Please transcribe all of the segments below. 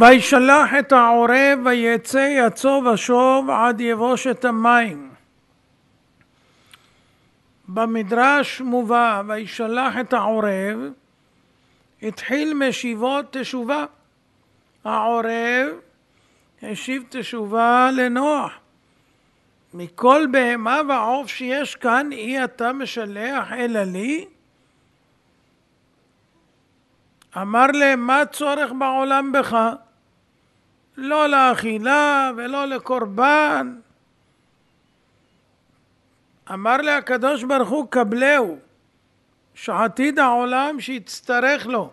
וישלח את העורב ויצא יצוב השוב עד את המים. במדרש מובא וישלח את העורב התחיל משיבות תשובה. העורב השיב תשובה לנוח. מכל בהמה ועוף שיש כאן אי אתה משלח אלא לי? אמר להם, מה הצורך בעולם בך? לא לאכילה ולא לקורבן. אמר לי הקדוש ברוך הוא, קבלהו, שעתיד העולם שיצטרך לו.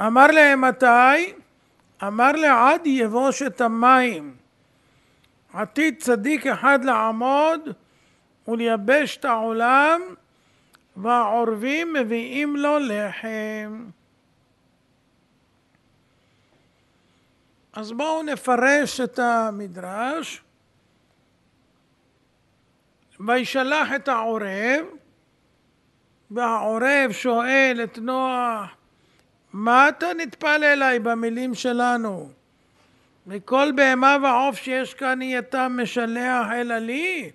אמר להם, מתי? אמר לי, עד יבוש את המים. עתיד צדיק אחד לעמוד ולייבש את העולם, והעורבים מביאים לו לחם. אז בואו נפרש את המדרש. וישלח את העורב, והעורב שואל את נוח, מה אתה נטפל אליי במילים שלנו? מכל בהמה ועוף שיש כאן אתה משלח אלא לי?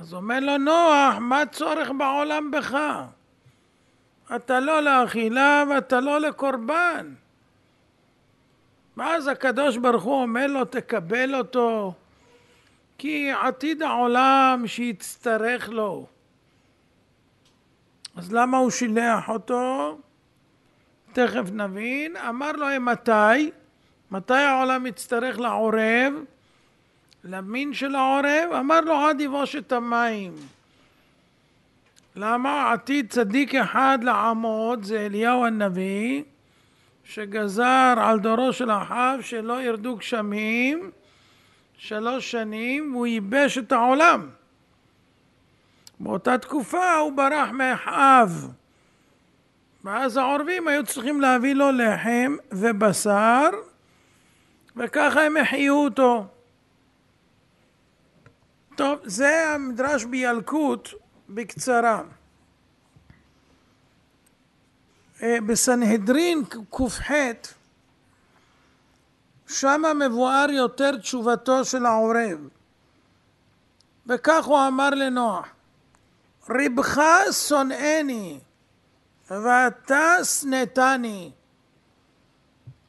אז אומר לו נוח, מה צורך בעולם בך? אתה לא לאכילה ואתה לא לקורבן. ואז הקדוש ברוך הוא אומר לו, תקבל אותו, כי עתיד העולם שיצטרך לו. אז למה הוא שילח אותו? תכף נבין. אמר לו, אה, מתי? מתי העולם יצטרך לעורב? למין של העורב? אמר לו, עד יבושת המים. למה עתיד צדיק אחד לעמוד, זה אליהו הנביא, שגזר על דורו של אחאב שלא ירדו גשמים שלוש שנים והוא ייבש את העולם. באותה תקופה הוא ברח מאחאב ואז העורבים היו צריכים להביא לו לחם ובשר וככה הם החיו אותו. טוב, זה המדרש בילקוט בקצרה. אה, בסנהדרין ק"ח שמה מבואר יותר תשובתו של העורב וכך הוא אמר לנוח ריבך שונאני ואתה שנאתני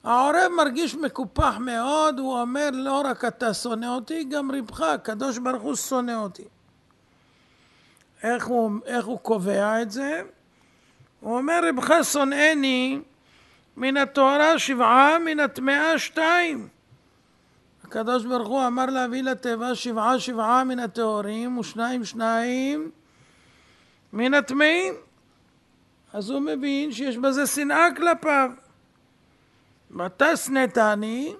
העורב מרגיש מקופח מאוד, הוא אומר לא רק אתה שונא אותי, גם ריבך הקדוש ברוך הוא שונא אותי. איך הוא, איך הוא קובע את זה? הוא אומר רב חסון עני מן התורה שבעה, מן הטמאה שתיים. הקדוש ברוך הוא אמר להביא לטבע שבעה שבעה מן הטהורים ושניים שניים מן הטמאים. אז הוא מבין שיש בזה שנאה כלפיו. ואתה שנאתני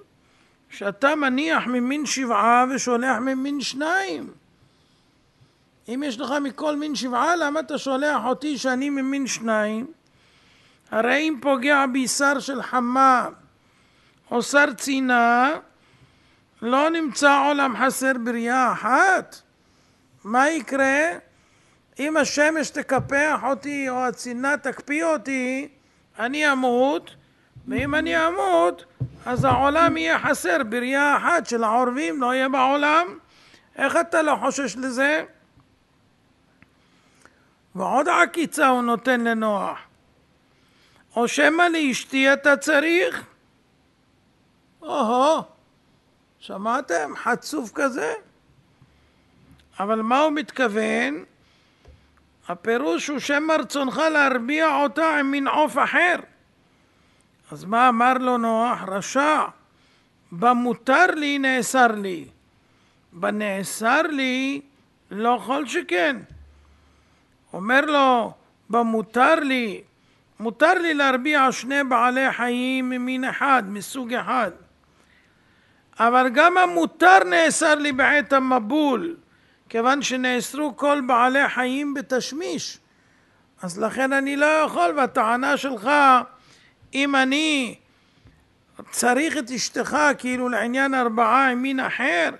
שאתה מניח ממין שבעה ושולח ממין שניים. אם יש לך מכל מין שבעה, למה אתה שולח אותי שאני ממין שניים? הרי אם פוגע בי שר של חמה או שר צינה, לא נמצא עולם חסר בריאה אחת. מה יקרה אם השמש תקפח אותי או הצינה תקפיא אותי, אני אמות, ואם אני אמות, אז העולם יהיה חסר בריאה אחת של העורבים, לא יהיה בעולם. איך אתה לא חושש לזה? ועוד עקיצה הוא נותן לנוח. או שמא לאשתי אתה צריך? או-הו, שמעתם? חצוף כזה. אבל מה הוא מתכוון? הפירוש הוא שמא רצונך להרביע אותה עם מין עוף אחר. אז מה אמר לו נוח? רשע. במותר לי נאסר לי. בנאסר לי לא כל שכן. אומר לו, במותר לי, מותר לי להרביע שני בעלי חיים ממין אחד, מסוג אחד. אבל גם המותר נאסר לי בעת המבול, כיוון שנאסרו כל בעלי חיים בתשמיש. אז לכן אני לא יכול, והטענה שלך, אם אני צריך את אשתך, כאילו לעניין ארבעה עם מין אחר,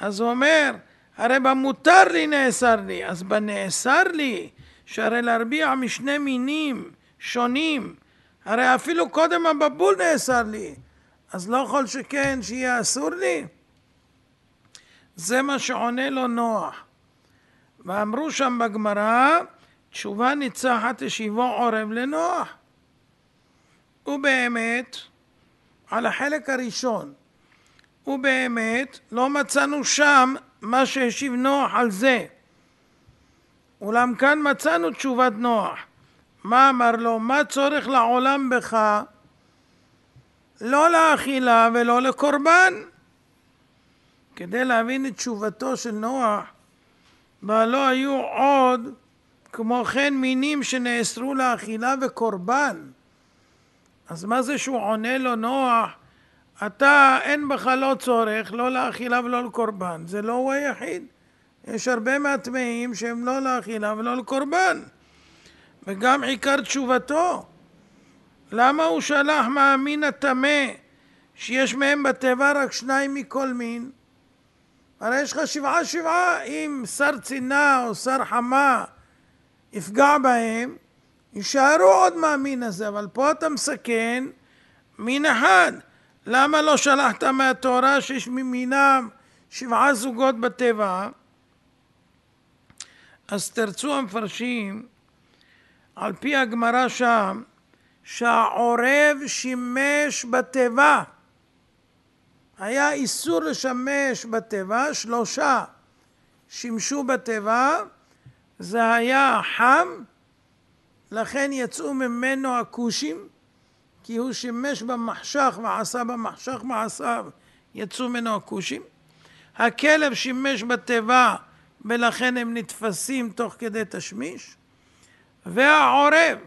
אז הוא אומר, הרי במותר לי נאסר לי, אז בנאסר לי, שהרי להרביע משני מינים שונים, הרי אפילו קודם המבול נאסר לי, אז לא כל שכן שיהיה אסור לי? זה מה שעונה לו נוח. ואמרו שם בגמרא, תשובה ניצחת ישיבו עורב לנוח. ובאמת, על החלק הראשון, ובאמת לא מצאנו שם מה שהשיב נוח על זה. אולם כאן מצאנו תשובת נוח. מה אמר לו? מה צורך לעולם בך? לא לאכילה ולא לקורבן. כדי להבין את תשובתו של נוח, והלא היו עוד כמו כן מינים שנאסרו לאכילה וקורבן. אז מה זה שהוא עונה לו נוח אתה, אין בך לא צורך, לא לאכילה ולא לקורבן. זה לא הוא היחיד. יש הרבה מהטמאים שהם לא לאכילה ולא לקורבן. וגם עיקר תשובתו. למה הוא שלח מאמין הטמא, שיש מהם בטבע רק שניים מכל מין? הרי יש לך שבעה שבעה, אם שר צינה או שר חמה יפגע בהם, יישארו עוד מאמין הזה, אבל פה אתה מסכן מין אחד. למה לא שלחת מהתורה שיש ממינם שבעה זוגות בטבע? אז תרצו המפרשים, על פי הגמרא שם, שהעורב שימש בתיבה. היה איסור לשמש בתיבה, שלושה שימשו בתיבה, זה היה חם, לכן יצאו ממנו הכושים, כי הוא שימש במחשך ועשה במחשך מעשיו, יצאו ממנו הכושים. הכלב שימש בתיבה ולכן הם נתפסים תוך כדי תשמיש. והעורב,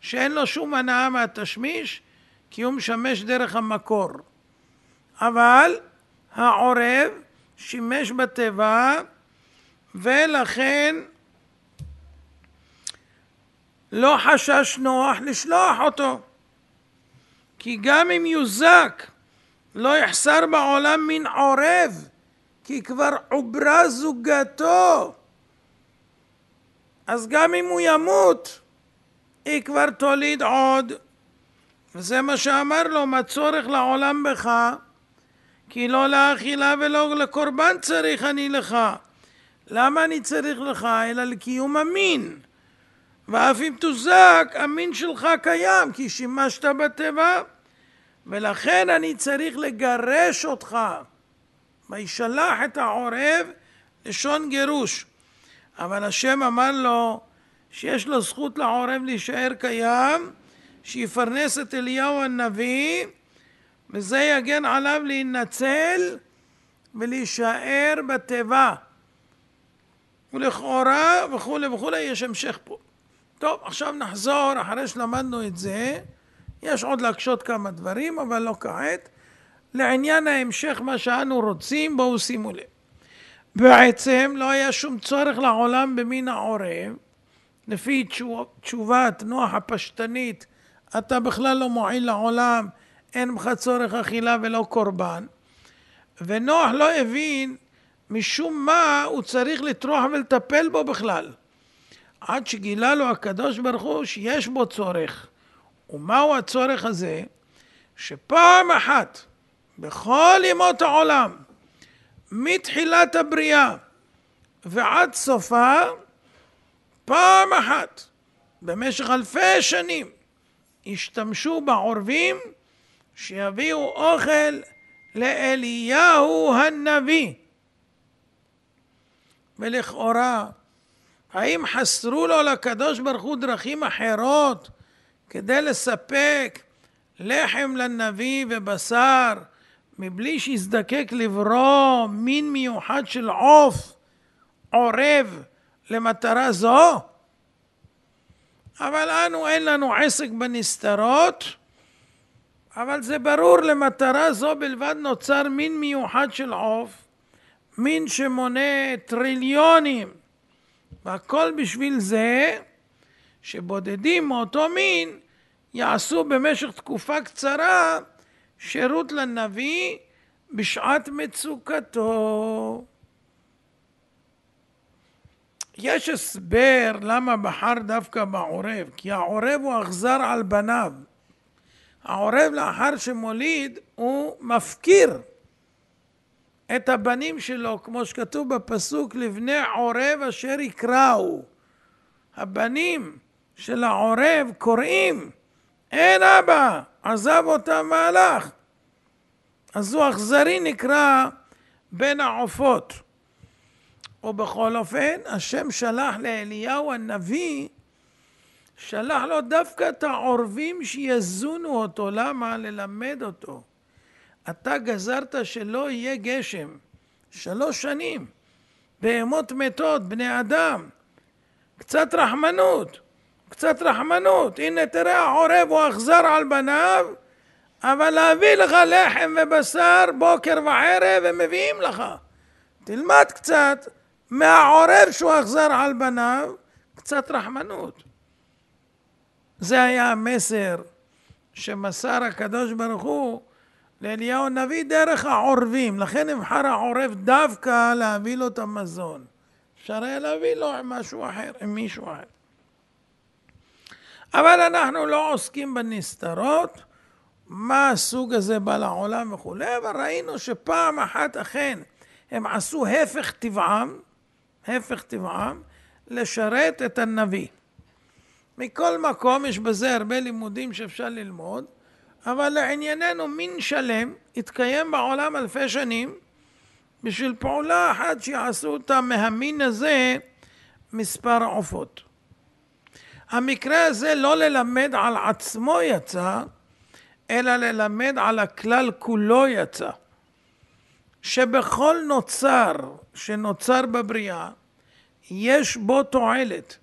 שאין לו שום הנאה מהתשמיש, כי הוא משמש דרך המקור. אבל העורב שימש בתיבה ולכן לא חשש נוח לשלוח אותו. כי גם אם יוזק לא יחסר בעולם מן עורב, כי כבר עוברה זוגתו. אז גם אם הוא ימות, היא כבר תוליד עוד. וזה מה שאמר לו, מה צורך לעולם בך? כי לא לאכילה ולא לקורבן צריך אני לך. למה אני צריך לך? אלא לקיום המין. ואף אם תוזק, המין שלך קיים, כי שימשת בטבע, ולכן אני צריך לגרש אותך. וישלח את העורב, לשון גירוש. אבל השם אמר לו שיש לו זכות לעורב להישאר קיים, שיפרנס את אליהו הנביא, וזה יגן עליו להינצל ולהישאר בתיבה. ולכאורה וכולי וכולי, יש המשך פה. טוב, עכשיו נחזור, אחרי שלמדנו את זה, יש עוד להקשות כמה דברים, אבל לא כעת. לעניין ההמשך, מה שאנו רוצים, בואו שימו לב. בעצם לא היה שום צורך לעולם במין העורב. לפי תשובת נוח הפשטנית, אתה בכלל לא מועיל לעולם, אין בך צורך אכילה ולא קורבן. ונוח לא הבין משום מה הוא צריך לטרוח ולטפל בו בכלל. עד שגילה לו הקדוש ברוך הוא שיש בו צורך. ומהו הצורך הזה? שפעם אחת בכל ימות העולם, מתחילת הבריאה ועד סופה, פעם אחת במשך אלפי שנים השתמשו בעורבים שיביאו אוכל לאליהו הנביא. ולכאורה האם חסרו לו לקדוש ברוך הוא דרכים אחרות כדי לספק לחם לנביא ובשר מבלי שיזדקק לברוא מין מיוחד של עוף עורב למטרה זו? אבל אנו אין לנו עסק בנסתרות אבל זה ברור למטרה זו בלבד נוצר מין מיוחד של עוף מין שמונה טריליונים והכל בשביל זה שבודדים מאותו מין יעשו במשך תקופה קצרה שירות לנביא בשעת מצוקתו. יש הסבר למה בחר דווקא בעורב, כי העורב הוא אכזר על בניו. העורב לאחר שמוליד הוא מפקיר את הבנים שלו, כמו שכתוב בפסוק, לבני עורב אשר יקראו. הבנים של העורב קוראים, אין אבא, עזב אותם והלך. אז הוא אכזרי נקרא בין העופות. ובכל אופן, השם שלח לאליהו הנביא, שלח לו דווקא את העורבים שיזונו אותו. למה? ללמד אותו. אתה גזרת שלא יהיה גשם. שלוש שנים. בהמות מתות, בני אדם. קצת רחמנות. קצת רחמנות. הנה תראה העורב הוא אכזר על בניו, אבל להביא לך לחם ובשר בוקר וערב הם מביאים לך. תלמד קצת מהעורב שהוא אכזר על בניו, קצת רחמנות. זה היה המסר שמסר הקדוש ברוך הוא לאליהו הנביא דרך העורבים, לכן נבחר העורב דווקא להביא לו את המזון. אפשר היה להביא לו עם משהו אחר, עם מישהו אחר. אבל אנחנו לא עוסקים בנסתרות, מה הסוג הזה בא לעולם וכולי, אבל ראינו שפעם אחת אכן הם עשו הפך טבעם, הפך טבעם, לשרת את הנביא. מכל מקום יש בזה הרבה לימודים שאפשר ללמוד. אבל לענייננו מין שלם התקיים בעולם אלפי שנים בשביל פעולה אחת שיעשו אותה מהמין הזה מספר עופות. המקרה הזה לא ללמד על עצמו יצא, אלא ללמד על הכלל כולו יצא. שבכל נוצר שנוצר בבריאה, יש בו תועלת.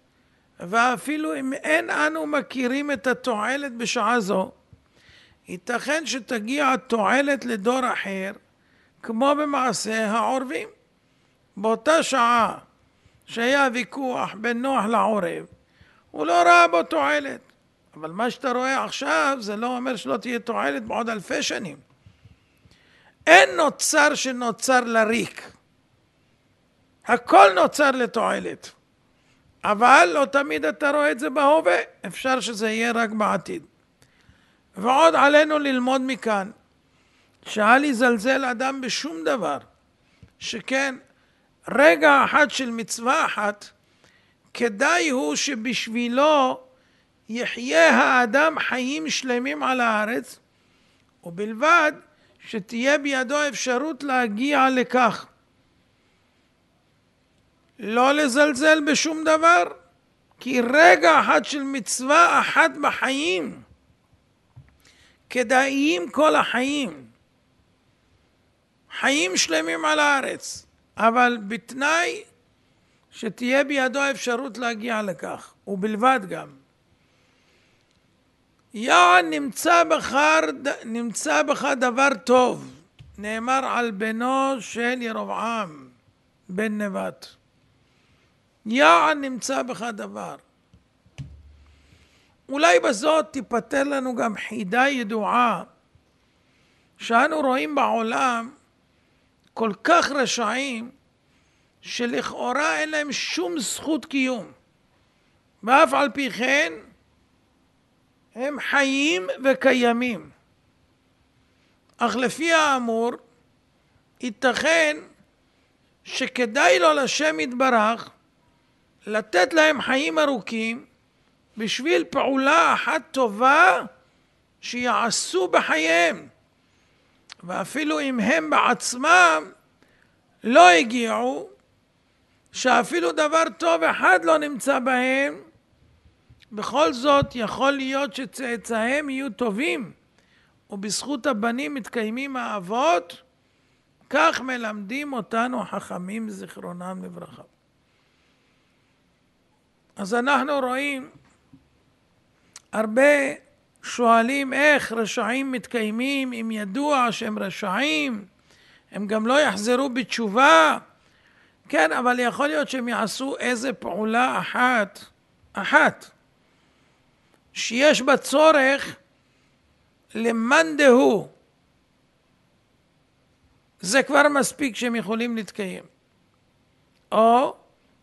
ואפילו אם אין אנו מכירים את התועלת בשעה זו, ייתכן שתגיע התועלת לדור אחר, כמו במעשה העורבים. באותה שעה שהיה ויכוח בין נוח לעורב, הוא לא ראה בו תועלת. אבל מה שאתה רואה עכשיו, זה לא אומר שלא תהיה תועלת בעוד אלפי שנים. אין נוצר שנוצר לריק. הכל נוצר לתועלת. אבל לא תמיד אתה רואה את זה בהווה, אפשר שזה יהיה רק בעתיד. ועוד עלינו ללמוד מכאן, שאל יזלזל אדם בשום דבר, שכן רגע אחד של מצווה אחת, כדאי הוא שבשבילו יחיה האדם חיים שלמים על הארץ, ובלבד שתהיה בידו אפשרות להגיע לכך. לא לזלזל בשום דבר, כי רגע אחד של מצווה אחת בחיים כדאיים כל החיים. חיים שלמים על הארץ, אבל בתנאי שתהיה בידו האפשרות להגיע לכך, ובלבד גם. יען נמצא בך, נמצא בך דבר טוב, נאמר על בנו של ירבעם בן נבט. יען נמצא בך דבר. אולי בזאת תיפתר לנו גם חידה ידועה שאנו רואים בעולם כל כך רשעים שלכאורה אין להם שום זכות קיום ואף על פי כן הם חיים וקיימים אך לפי האמור ייתכן שכדאי לו לשם יתברך לתת להם חיים ארוכים בשביל פעולה אחת טובה שיעשו בחייהם. ואפילו אם הם בעצמם לא הגיעו, שאפילו דבר טוב אחד לא נמצא בהם, בכל זאת יכול להיות שצאצאיהם יהיו טובים, ובזכות הבנים מתקיימים האבות, כך מלמדים אותנו חכמים זיכרונם לברכה. אז אנחנו רואים הרבה שואלים איך רשעים מתקיימים אם ידוע שהם רשעים, הם גם לא יחזרו בתשובה. כן, אבל יכול להיות שהם יעשו איזה פעולה אחת, אחת, שיש בה צורך למאן דהוא. זה כבר מספיק שהם יכולים להתקיים. או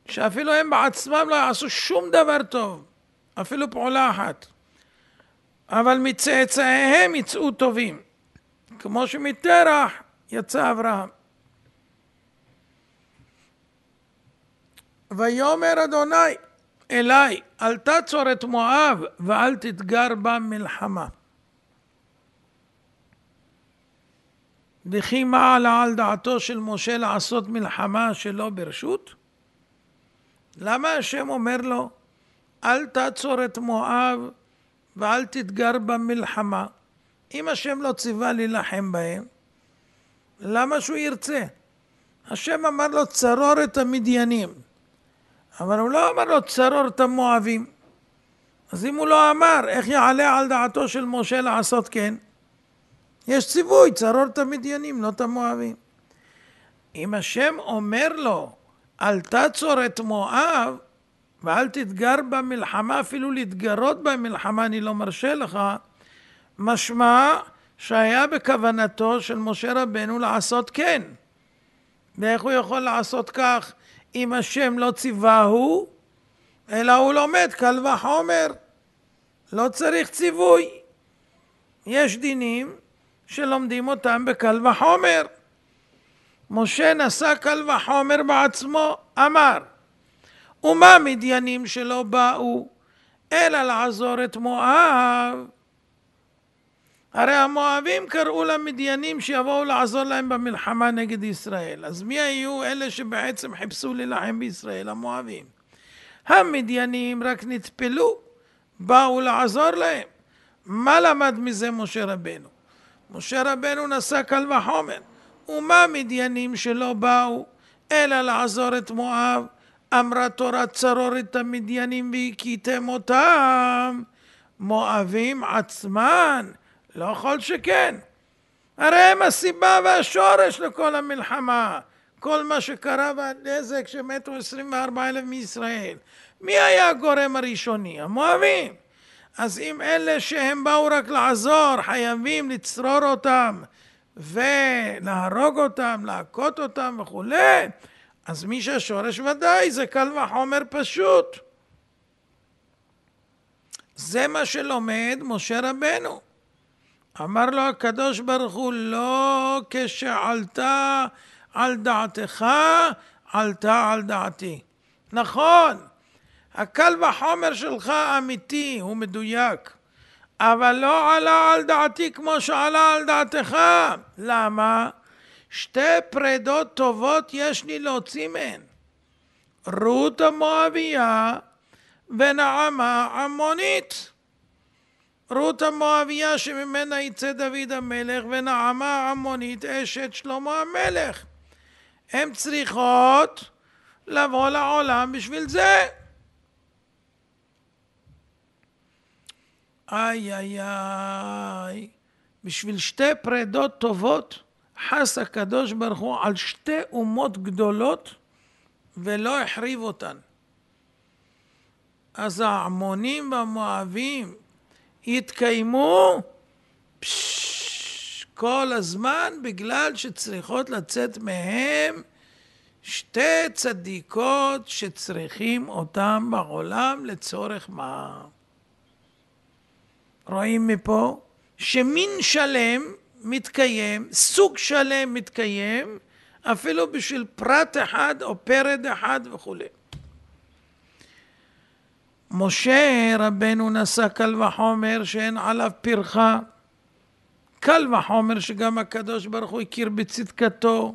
שאפילו הם בעצמם לא יעשו שום דבר טוב, אפילו פעולה אחת. אבל מצאצאיהם יצאו טובים, כמו שמטרח יצא אברהם. ויאמר אדוני אלי, אל תעצור את מואב ואל תתגר בה מלחמה. וכי מה עלה על דעתו של משה לעשות מלחמה שלא ברשות? למה השם אומר לו, אל תעצור את מואב ואל תתגר במלחמה. אם השם לא ציווה להילחם בהם, למה שהוא ירצה? השם אמר לו צרור את המדיינים, אבל הוא לא אמר לו צרור את המואבים. אז אם הוא לא אמר, איך יעלה על דעתו של משה לעשות כן? יש ציווי, צרור את המדיינים, לא את המואבים. אם השם אומר לו, אל תצור את מואב, ואל תתגר במלחמה, אפילו להתגרות במלחמה אני לא מרשה לך, משמע שהיה בכוונתו של משה רבנו לעשות כן. ואיך הוא יכול לעשות כך אם השם לא ציווהו, אלא הוא לומד קל וחומר. לא צריך ציווי. יש דינים שלומדים אותם בקל וחומר. משה נשא קל וחומר בעצמו, אמר ומה מדיינים שלא באו, אלא לעזור את מואב. הרי המואבים קראו למדיינים שיבואו לעזור להם במלחמה נגד ישראל. אז מי היו אלה שבעצם חיפשו להילחם בישראל? המואבים. המדיינים רק נטפלו, באו לעזור להם. מה למד מזה משה רבנו? משה רבנו נשא קל וחומר. ומה מדיינים שלא באו אלא לעזור את מואב? אמרה תורה צרור את המדיינים והכיתם אותם, מואבים עצמן, לא כל שכן. הרי הם הסיבה והשורש לכל המלחמה. כל מה שקרה והנזק שמתו 24 אלף מישראל. מי היה הגורם הראשוני? המואבים. אז אם אלה שהם באו רק לעזור, חייבים לצרור אותם ולהרוג אותם, להכות אותם וכולי, אז מי שהשורש ודאי זה קל וחומר פשוט. זה מה שלומד משה רבנו. אמר לו הקדוש ברוך הוא, לא כשעלתה על דעתך, עלתה על דעתי. נכון, הקל וחומר שלך אמיתי, הוא מדויק, אבל לא עלה על דעתי כמו שעלה על דעתך. למה? שתי פרדות טובות יש לי להוציא מהן. רות המואביה ונעמה עמונית. רות המואביה שממנה יצא דוד המלך ונעמה עמונית אשת שלמה המלך. הן צריכות לבוא לעולם בשביל זה. איי איי איי, בשביל שתי פרדות טובות חס הקדוש ברוך הוא על שתי אומות גדולות ולא החריב אותן. אז העמונים והמואבים יתקיימו פש, כל הזמן בגלל שצריכות לצאת מהם שתי צדיקות שצריכים אותם בעולם לצורך מה? רואים מפה שמין שלם מתקיים, סוג שלם מתקיים, אפילו בשביל פרט אחד או פרד אחד וכולי. משה רבנו נשא קל וחומר שאין עליו פרחה, קל וחומר שגם הקדוש ברוך הוא הכיר בצדקתו,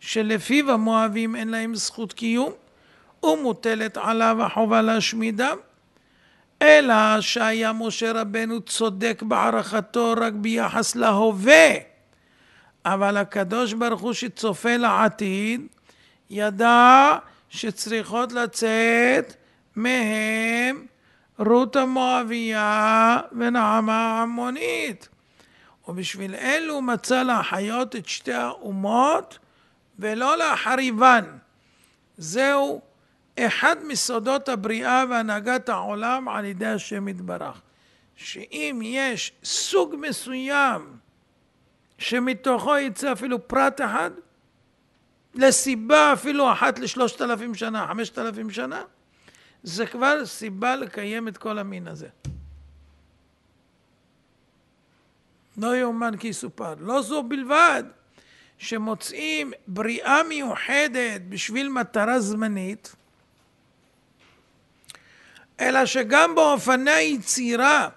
שלפיו המואבים אין להם זכות קיום, ומוטלת עליו החובה להשמידם. אלא שהיה משה רבנו צודק בהערכתו רק ביחס להווה. אבל הקדוש ברוך הוא שצופה לעתיד, ידע שצריכות לצאת מהם רות המואבייה ונעמה העמונית. ובשביל אלו מצא להחיות את שתי האומות ולא להחריבן. זהו אחד מסודות הבריאה והנהגת העולם על ידי השם יתברך. שאם יש סוג מסוים שמתוכו יצא אפילו פרט אחד, לסיבה אפילו אחת לשלושת אלפים שנה, חמשת אלפים שנה, זה כבר סיבה לקיים את כל המין הזה. לא יאומן כי יסופר. לא זו בלבד שמוצאים בריאה מיוחדת בשביל מטרה זמנית, אלא שגם באופני היצירה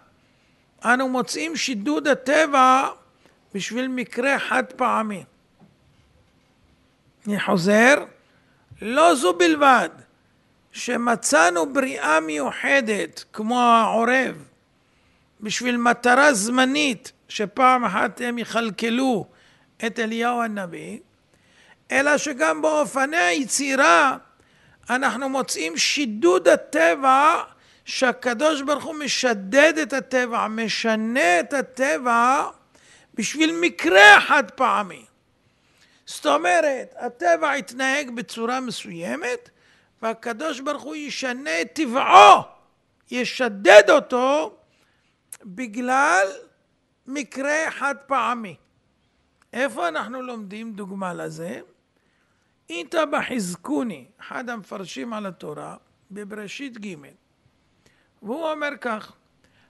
אנו מוצאים שידוד הטבע בשביל מקרה חד פעמי. אני חוזר, לא זו בלבד שמצאנו בריאה מיוחדת כמו העורב בשביל מטרה זמנית שפעם אחת הם יכלכלו את אליהו הנביא, אלא שגם באופני היצירה אנחנו מוצאים שידוד הטבע שהקדוש ברוך הוא משדד את הטבע, משנה את הטבע בשביל מקרה חד פעמי. זאת אומרת, הטבע יתנהג בצורה מסוימת, והקדוש ברוך הוא ישנה את טבעו, ישדד אותו בגלל מקרה חד פעמי. איפה אנחנו לומדים דוגמה לזה? איתא בחזקוני, אחד המפרשים על התורה, בבראשית ג' והוא אומר כך,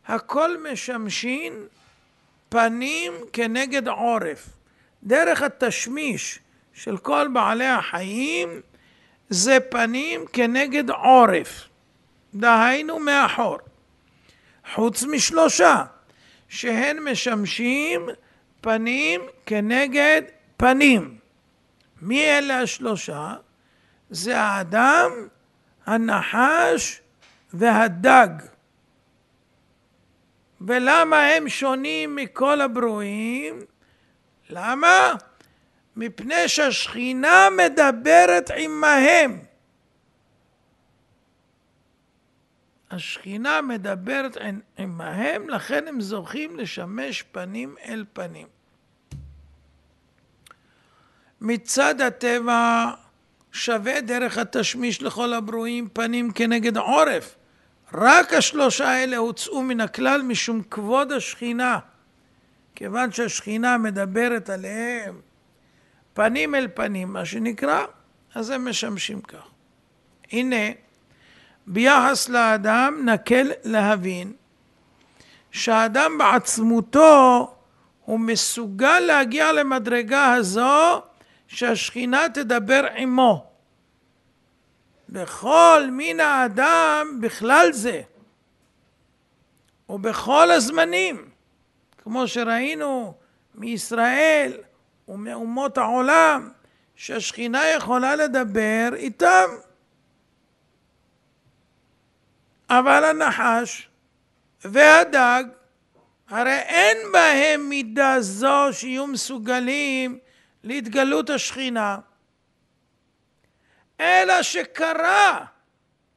הכל משמשין פנים כנגד עורף. דרך התשמיש של כל בעלי החיים זה פנים כנגד עורף, דהיינו מאחור. חוץ משלושה, שהן משמשים פנים כנגד פנים. מי אלה השלושה? זה האדם, הנחש והדג. ולמה הם שונים מכל הברואים? למה? מפני שהשכינה מדברת עמהם. השכינה מדברת עמהם, לכן הם זוכים לשמש פנים אל פנים. מצד הטבע שווה דרך התשמיש לכל הברואים פנים כנגד עורף. רק השלושה האלה הוצאו מן הכלל משום כבוד השכינה. כיוון שהשכינה מדברת עליהם פנים אל פנים, מה שנקרא, אז הם משמשים כך. הנה, ביחס לאדם נקל להבין שהאדם בעצמותו הוא מסוגל להגיע למדרגה הזו שהשכינה תדבר עמו. בכל מין האדם בכלל זה, ובכל הזמנים, כמו שראינו מישראל ומאומות העולם, שהשכינה יכולה לדבר איתם. אבל הנחש והדג, הרי אין בהם מידה זו שיהיו מסוגלים להתגלות השכינה. אלא שקרה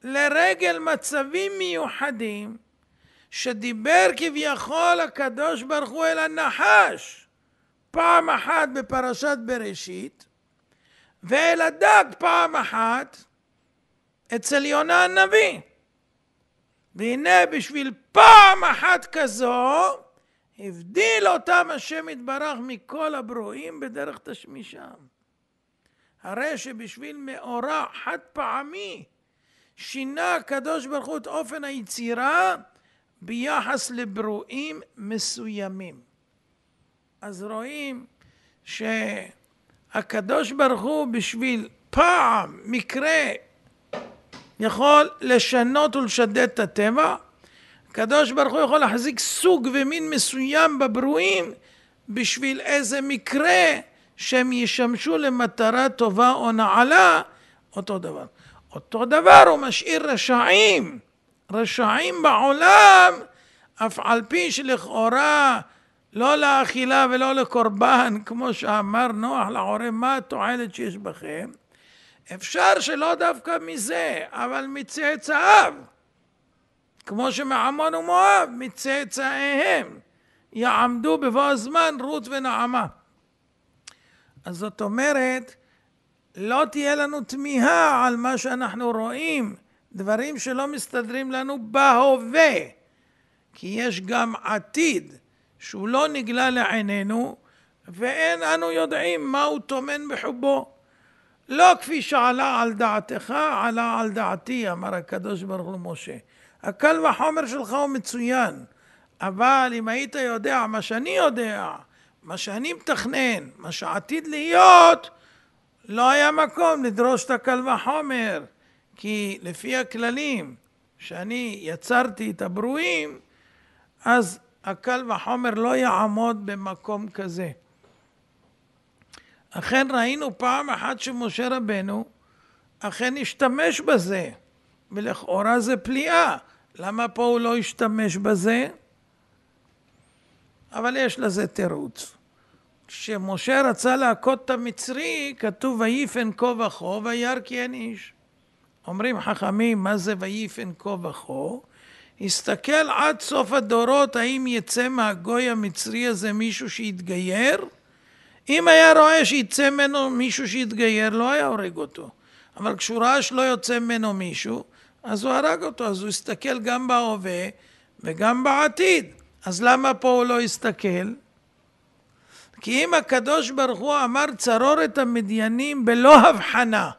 לרגל מצבים מיוחדים שדיבר כביכול הקדוש ברוך הוא אל הנחש פעם אחת בפרשת בראשית ואל הדג פעם אחת אצל יונה הנביא. והנה בשביל פעם אחת כזו הבדיל אותם השם יתברך מכל הברואים בדרך תשמישם. הרי שבשביל מאורע חד פעמי שינה הקדוש ברוך הוא את אופן היצירה ביחס לברואים מסוימים. אז רואים שהקדוש ברוך הוא בשביל פעם, מקרה, יכול לשנות ולשדד את הטבע. הקדוש ברוך הוא יכול להחזיק סוג ומין מסוים בברואים בשביל איזה מקרה שהם ישמשו למטרה טובה או נעלה, אותו דבר. אותו דבר הוא משאיר רשעים, רשעים בעולם, אף על פי שלכאורה לא לאכילה ולא לקורבן, כמו שאמר נוח לעורם, מה התועלת שיש בכם? אפשר שלא דווקא מזה, אבל מצאצאיו, כמו שמעמון ומואב, מצאצאיהם, יעמדו בבוא הזמן רות ונעמה. אז זאת אומרת, לא תהיה לנו תמיהה על מה שאנחנו רואים, דברים שלא מסתדרים לנו בהווה, כי יש גם עתיד שהוא לא נגלה לעינינו, ואין אנו יודעים מה הוא טומן בחובו. לא כפי שעלה על דעתך, עלה על דעתי, אמר הקדוש ברוך הוא משה. הקל וחומר שלך הוא מצוין, אבל אם היית יודע מה שאני יודע, מה שאני מתכנן, מה שעתיד להיות, לא היה מקום לדרוש את הקל וחומר, כי לפי הכללים שאני יצרתי את הברואים, אז הקל וחומר לא יעמוד במקום כזה. אכן ראינו פעם אחת שמשה רבנו אכן השתמש בזה, ולכאורה זה פליאה. למה פה הוא לא השתמש בזה? אבל יש לזה תירוץ. כשמשה רצה להכות את המצרי, כתוב ויפן כה וכה וירא כי אין איש. אומרים חכמים, מה זה ויפן כה וכה? הסתכל עד סוף הדורות האם יצא מהגוי המצרי הזה מישהו שיתגייר? אם היה רואה שיצא ממנו מישהו שיתגייר, לא היה הורג אותו. אבל כשהוא ראה שלא יוצא ממנו מישהו, אז הוא הרג אותו, אז הוא הסתכל גם בהווה וגם בעתיד. אז למה פה הוא לא הסתכל? כי אם הקדוש ברוך הוא אמר צרור את המדיינים בלא הבחנה,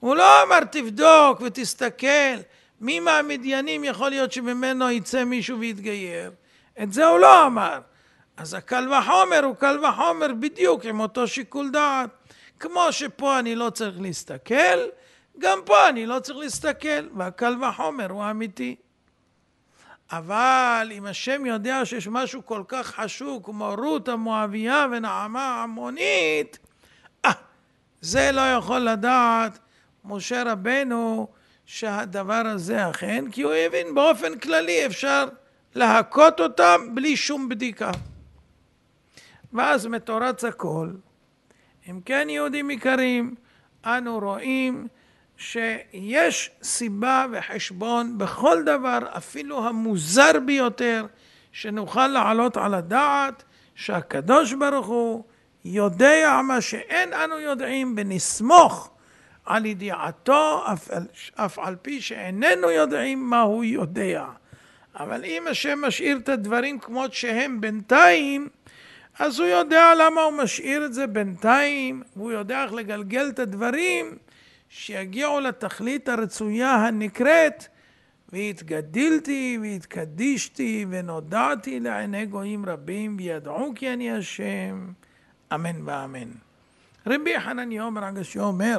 הוא לא אמר תבדוק ותסתכל מי מהמדיינים יכול להיות שממנו יצא מישהו ויתגייר, את זה הוא לא אמר. אז הקל וחומר הוא קל וחומר בדיוק עם אותו שיקול דעת. כמו שפה אני לא צריך להסתכל, גם פה אני לא צריך להסתכל, והקל וחומר הוא אמיתי. אבל אם השם יודע שיש משהו כל כך חשוב כמו רות המואבייה ונעמה המונית, אה, זה לא יכול לדעת משה רבנו שהדבר הזה אכן, כי הוא הבין באופן כללי אפשר להכות אותם בלי שום בדיקה. ואז מתורץ הכל. אם כן יהודים יקרים, אנו רואים שיש סיבה וחשבון בכל דבר, אפילו המוזר ביותר, שנוכל לעלות על הדעת שהקדוש ברוך הוא יודע מה שאין אנו יודעים ונסמוך על ידיעתו אף, אף על פי שאיננו יודעים מה הוא יודע. אבל אם השם משאיר את הדברים כמות שהם בינתיים, אז הוא יודע למה הוא משאיר את זה בינתיים, והוא יודע איך לגלגל את הדברים שיגיעו לתכלית הרצויה הנקראת והתגדילתי והתקדישתי ונודעתי לעיני גויים רבים וידעו כי אני השם אמן ואמן. רבי חנן יאמר אגב שאומר